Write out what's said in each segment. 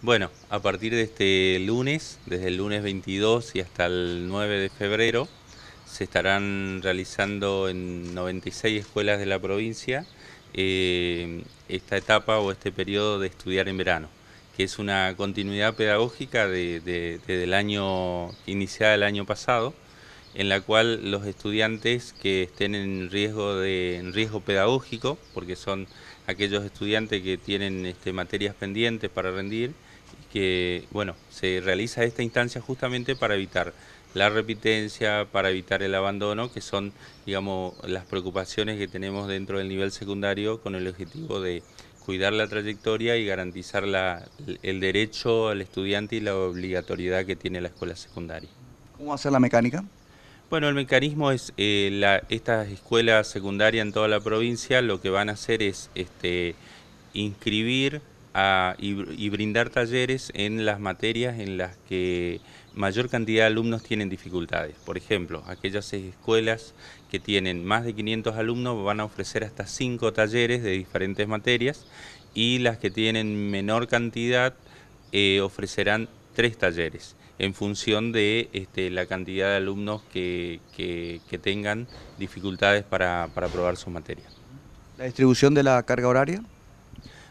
Bueno, a partir de este lunes, desde el lunes 22 y hasta el 9 de febrero, se estarán realizando en 96 escuelas de la provincia eh, esta etapa o este periodo de estudiar en verano, que es una continuidad pedagógica de, año iniciada el año pasado, en la cual los estudiantes que estén en riesgo de riesgo pedagógico, porque son aquellos estudiantes que tienen este, materias pendientes para rendir, que bueno, se realiza esta instancia justamente para evitar la repitencia, para evitar el abandono, que son digamos las preocupaciones que tenemos dentro del nivel secundario con el objetivo de cuidar la trayectoria y garantizar el derecho al estudiante y la obligatoriedad que tiene la escuela secundaria. ¿Cómo va la mecánica? Bueno, el mecanismo es, eh, estas escuelas secundarias en toda la provincia lo que van a hacer es este, inscribir y, brindar talleres en las materias en las que mayor cantidad de alumnos tienen dificultades. Por ejemplo, aquellas escuelas que tienen más de 500 alumnos van a ofrecer hasta 5 talleres de diferentes materias y las que tienen menor cantidad eh, ofrecerán tres talleres en función de este, la cantidad de alumnos que, que, tengan dificultades para, para aprobar sus materias. ¿La distribución de la carga horaria?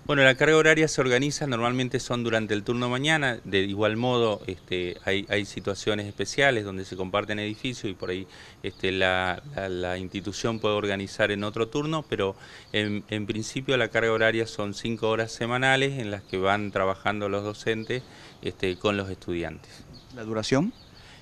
Bueno, la carga horaria se organiza, normalmente son durante el turno mañana, de igual modo este, hay, situaciones especiales donde se comparten edificios y por ahí este, la, institución puede organizar en otro turno, pero en, principio la carga horaria son cinco horas semanales en las que van trabajando los docentes este, con los estudiantes. ¿La duración?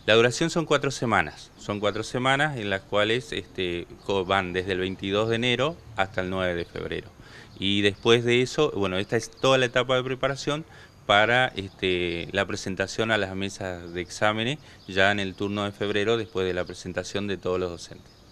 La duración son cuatro semanas, son cuatro semanas en las cuales este, van desde el 22 de enero hasta el 9 de febrero. Y después de eso, bueno, esta es toda la etapa de preparación para este, la presentación a las mesas de exámenes ya en el turno de febrero después de la presentación de todos los docentes.